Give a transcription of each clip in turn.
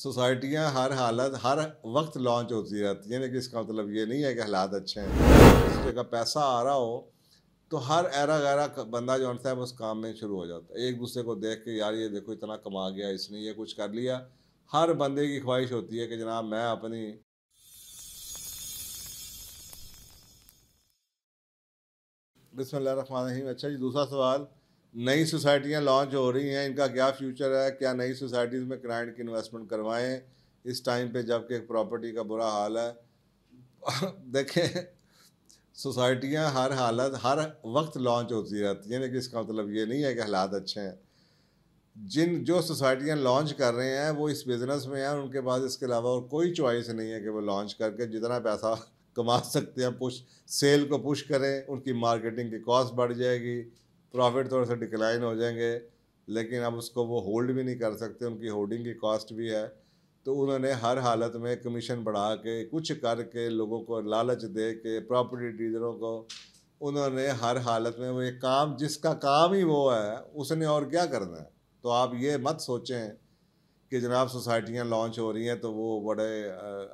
सोसाइटियाँ हर हालत हर वक्त लॉन्च होती रहती हैं लेकिन इसका मतलब ये नहीं है कि हालात अच्छे हैं किसी जगह पैसा आ रहा हो तो हर एरा गैरा बंदा जो है उस काम में शुरू हो जाता है एक दूसरे को देख के यार ये देखो इतना कमा गया इसने ये कुछ कर लिया हर बंदे की ख्वाहिश होती है कि जनाब मैं अपनी बिस्मिल्लाह रहीम अच्छा जी दूसरा सवाल नई सोसाइटियाँ लॉन्च हो रही हैं इनका क्या फ्यूचर है क्या नई सोसाइटीज़ में क्लाइंट की इन्वेस्टमेंट करवाएं इस टाइम पे जबकि एक प्रॉपर्टी का बुरा हाल है देखें सोसाइटियाँ हर हालत हर वक्त लॉन्च होती रहती हैं लेकिन इसका मतलब ये नहीं है कि हालात अच्छे हैं जिन जो सोसाइटियाँ लॉन्च कर रहे हैं वो इस बिज़नेस में हैं उनके पास इसके अलावा और कोई चॉइस नहीं है कि वो लॉन्च करके जितना पैसा कमा सकते हैं पुश सेल को पुश करें उनकी मार्केटिंग की कॉस्ट बढ़ जाएगी प्रॉफिट थोड़े से डिक्लाइन हो जाएंगे लेकिन अब उसको वो होल्ड भी नहीं कर सकते उनकी होल्डिंग की कॉस्ट भी है तो उन्होंने हर हालत में कमीशन बढ़ा के कुछ करके लोगों को लालच दे के प्रॉपर्टी डीलरों को उन्होंने हर हालत में वो एक काम जिसका काम ही वो है उसने और क्या करना है तो आप ये मत सोचें कि जनाब सोसाइटियाँ लॉन्च हो रही हैं तो वो बड़े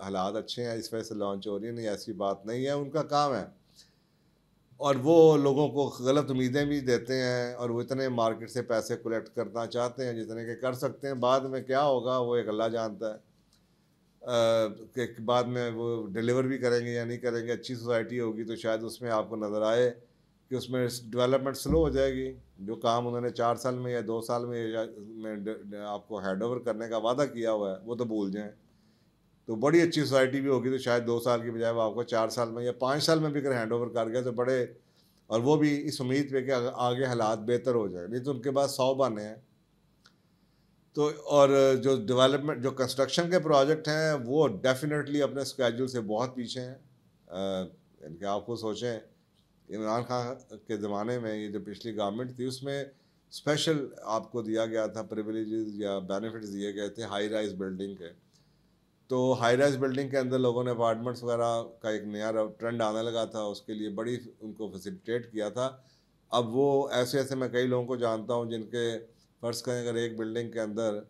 हालात अच्छे हैं इस वजह से लॉन्च हो रही हैं नहीं ऐसी बात नहीं है उनका काम है और वो लोगों को गलत उम्मीदें भी देते हैं और वो इतने मार्केट से पैसे कलेक्ट करना चाहते हैं जितने के कर सकते हैं बाद में क्या होगा वो एक अल्लाह जानता है के बाद में वो डिलीवर भी करेंगे या नहीं करेंगे अच्छी सोसाइटी होगी तो शायद उसमें आपको नज़र आए कि उसमें डेवलपमेंट स्लो हो जाएगी जो काम उन्होंने चार साल में या दो साल में, में आपको हैंड ओवर करने का वादा किया हुआ है वो तो भूल जाएँ तो बड़ी अच्छी सोसाइटी भी होगी तो शायद दो साल की बजाय वो आपको चार साल में या पाँच साल में भी अगर हैंड ओवर कर गया तो बड़े और वो भी इस उम्मीद पे कि आगे हालात बेहतर हो जाए नहीं तो उनके पास सौ बने हैं तो और जो डेवलपमेंट जो कंस्ट्रक्शन के प्रोजेक्ट हैं वो डेफिनेटली अपने स्केड्यूल से बहुत पीछे हैं इनके आपको सोचें इमरान खान के ज़माने में ये जो पिछली गवर्नमेंट थी उसमें स्पेशल आपको दिया गया था प्रिविलेज या बेनिफिट्स दिए गए थे हाई राइज बिल्डिंग के तो हाई राइज बिल्डिंग के अंदर लोगों ने अपार्टमेंट्स वगैरह का एक नया ट्रेंड आने लगा था उसके लिए बड़ी उनको फैसिलिटेट किया था अब वो ऐसे ऐसे मैं कई लोगों को जानता हूँ जिनके फ़र्ज़ करें अगर एक बिल्डिंग के अंदर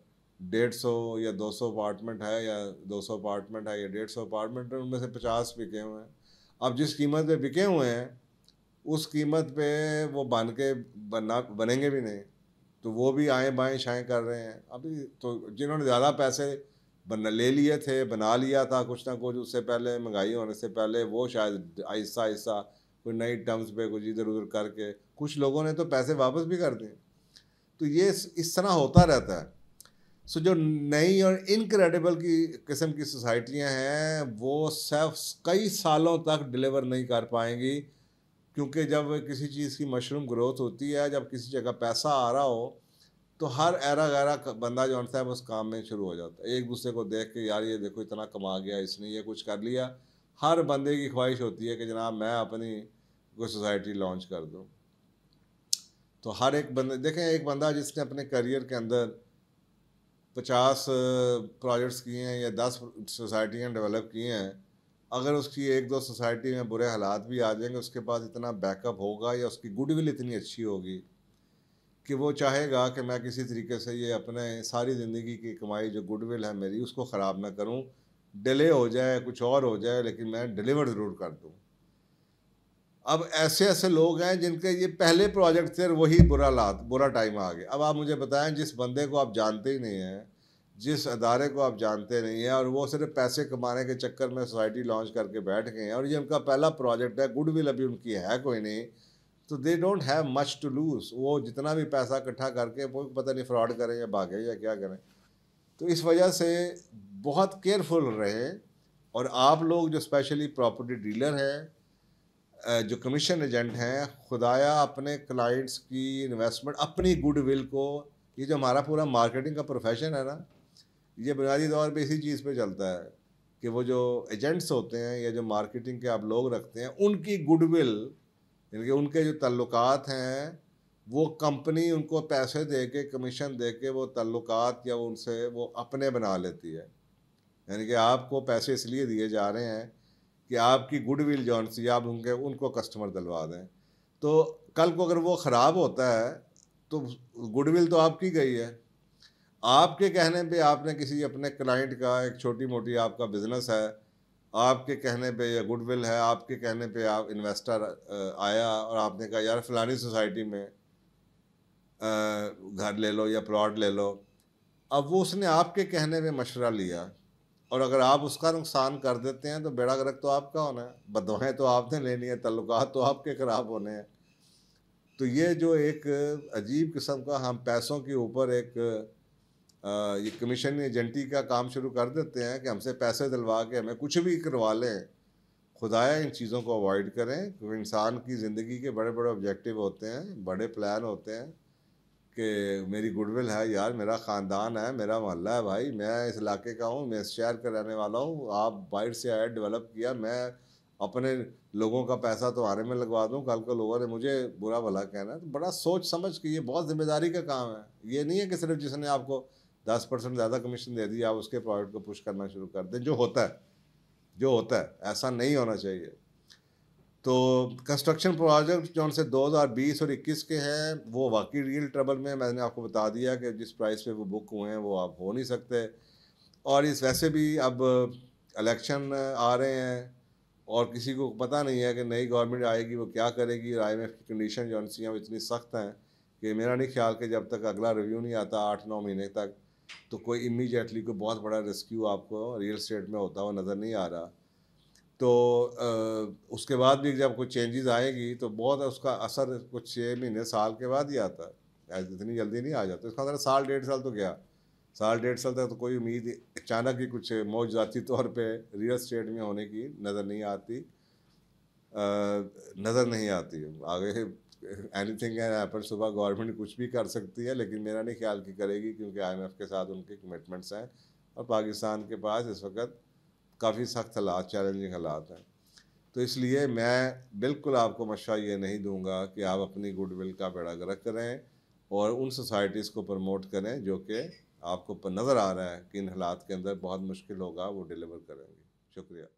डेढ़ सौ या दो सौ अपार्टमेंट है या दो सौ अपार्टमेंट है या डेढ़ सौ अपार्टमेंट है उनमें से पचास बिके हुए हैं अब जिस कीमत पे बिके हुए हैं उस कीमत पे वो बन के बना बनेंगे भी नहीं तो वो भी आएँ बाएँ शाएँ कर रहे हैं अभी तो जिन्होंने ज़्यादा पैसे बना ले लिए थे बना लिया था कुछ ना कुछ उससे पहले महंगाई होने से पहले वो शायद आहिस्ता आहिस्ता कोई नई टर्म्स पे कुछ इधर उधर करके कुछ लोगों ने तो पैसे वापस भी कर दिए तो ये इस तरह होता रहता है सो जो नई और इनक्रेडिबल की किस्म की सोसाइटियाँ हैं वो सेफ कई सालों तक डिलीवर नहीं कर पाएंगी क्योंकि जब किसी चीज़ की मशरूम ग्रोथ होती है जब किसी जगह पैसा आ रहा हो तो हर ऐरा गैरा बंदा जो है उस काम में शुरू हो जाता है एक दूसरे को देख के यार ये देखो इतना कमा गया इसने ये कुछ कर लिया हर बंदे की ख्वाहिश होती है कि जनाब मैं अपनी कोई सोसाइटी लॉन्च कर दूँ तो हर एक बंदे देखें एक बंदा जिसने अपने करियर के अंदर पचास प्रोजेक्ट्स किए हैं या दस सोसाइटियाँ डेवलप किए हैं अगर उसकी एक दो सोसाइटी में बुरे हालात भी आ जाएंगे उसके पास इतना बैकअप होगा या उसकी गुडविल इतनी अच्छी होगी कि वो चाहेगा कि मैं किसी तरीके से ये अपने सारी ज़िंदगी की कमाई जो गुडविल है मेरी उसको ख़राब ना करूँ डिले हो जाए कुछ और हो जाए लेकिन मैं डिलीवर ज़रूर कर दूँ अब ऐसे ऐसे लोग हैं जिनके ये पहले प्रोजेक्ट थे वही बुरा लात बुरा टाइम आ गया अब आप मुझे बताएं जिस बंदे को आप जानते ही नहीं हैं जिस अदारे को आप जानते नहीं हैं और वो सिर्फ पैसे कमाने के चक्कर में सोसाइटी लॉन्च करके बैठ गए हैं और ये उनका पहला प्रोजेक्ट है गुडविल अभी उनकी है कोई नहीं तो they don't have much to lose वो जितना भी पैसा इकट्ठा करके वो पता नहीं फ्रॉड करें या भागे या क्या करें तो इस वजह से बहुत केयरफुल रहे और आप लोग जो स्पेशली प्रॉपर्टी डीलर हैं जो कमीशन एजेंट हैं खुदाया अपने क्लाइंट्स की इन्वेस्टमेंट अपनी गुडविल को ये जो हमारा पूरा मार्केटिंग का प्रोफेशन है ना ये बुनियादी तौर पे इसी चीज़ पे चलता है कि वो जो एजेंट्स होते हैं या जो मार्केटिंग के आप लोग रखते हैं उनकी गुडविल यानी कि उनके जो तल्लुकात हैं वो कंपनी उनको पैसे दे के कमीशन दे के वो तल्लुकात या उनसे वो अपने बना लेती है यानी कि आपको पैसे इसलिए दिए जा रहे हैं कि आपकी गुडविल जो आप उनके उनको कस्टमर दिलवा दें तो कल को अगर वो ख़राब होता है तो गुडविल तो आपकी गई है आपके कहने पे आपने किसी अपने क्लाइंट का एक छोटी मोटी आपका बिज़नेस है आपके कहने पे या गुडविल है आपके कहने पे आप इन्वेस्टर आया और आपने कहा यार फलानी सोसाइटी में घर ले लो या प्लॉट ले लो अब वो उसने आपके कहने पे मशवरा लिया और अगर आप उसका नुकसान कर देते हैं तो बेड़ा गर्क तो आपका होना है बदवाएँ तो आपने लेनी है तल्लुक तो आपके ख़राब होने हैं तो ये जो एक अजीब किस्म का हम पैसों के ऊपर एक ये कमीशन एजेंटी का काम शुरू कर देते हैं कि हमसे पैसे दिलवा के हमें कुछ भी करवा लें खुदाया इन चीज़ों को अवॉइड करें क्योंकि इंसान की ज़िंदगी के बड़े बड़े ऑब्जेक्टिव होते हैं बड़े प्लान होते हैं कि मेरी गुडविल है यार मेरा ख़ानदान है मेरा मोहल्ला है भाई मैं इस इलाके का हूँ मैं इस शहर का रहने वाला हूँ आप बाइट से आया डेवलप किया मैं अपने लोगों का पैसा तुम्हारे में लगवा दूँ कल को लोगों ने मुझे बुरा भला कहना है तो बड़ा सोच समझ के ये बहुत जिम्मेदारी का काम है ये नहीं है कि सिर्फ जिसने आपको दस परसेंट ज़्यादा कमीशन दे दिया आप उसके प्रोडक्ट को पुश करना शुरू कर दें जो होता है जो होता है ऐसा नहीं होना चाहिए तो कंस्ट्रक्शन प्रोजेक्ट जो से 2020 और 21 के हैं वो वाकई रियल ट्रबल में मैंने आपको बता दिया कि जिस प्राइस पे वो बुक हुए हैं वो आप हो नहीं सकते और इस वैसे भी अब इलेक्शन आ रहे हैं और किसी को पता नहीं है कि नई गवर्नमेंट आएगी वो क्या करेगी और आई की कंडीशन जो सी हैं वो इतनी सख्त हैं कि मेरा नहीं ख्याल कि जब तक अगला रिव्यू नहीं आता आठ नौ महीने तक तो कोई इमीजिएटली कोई बहुत बड़ा रेस्क्यू आपको रियल स्टेट में होता हुआ नज़र नहीं आ रहा तो आ, उसके बाद भी जब कुछ चेंजेस आएगी तो बहुत उसका असर कुछ छः महीने साल के बाद ही आता है इतनी जल्दी नहीं आ जाता इसका मतलब साल डेढ़ साल तो गया साल डेढ़ साल तक तो कोई उम्मीद अचानक ही कुछ मौजाती तौर पे रियल स्टेट में होने की नज़र नहीं आती नज़र नहीं आती आगे एनीथिंग एंड पर सुबह गवर्नमेंट कुछ भी कर सकती है लेकिन मेरा नहीं ख्याल कि करेगी क्योंकि एफ़ के साथ उनके कमिटमेंट्स हैं और पाकिस्तान के पास इस वक्त काफ़ी सख्त हालात चैलेंजिंग हालात हैं तो इसलिए मैं बिल्कुल आपको मशा ये नहीं दूंगा कि आप अपनी गुडविल का बेड़ा गर्क करें और उन सोसाइटीज़ को प्रमोट करें जो कि आपको नज़र आ रहा है कि इन हालात के अंदर बहुत मुश्किल होगा वो डिलीवर करेंगे शुक्रिया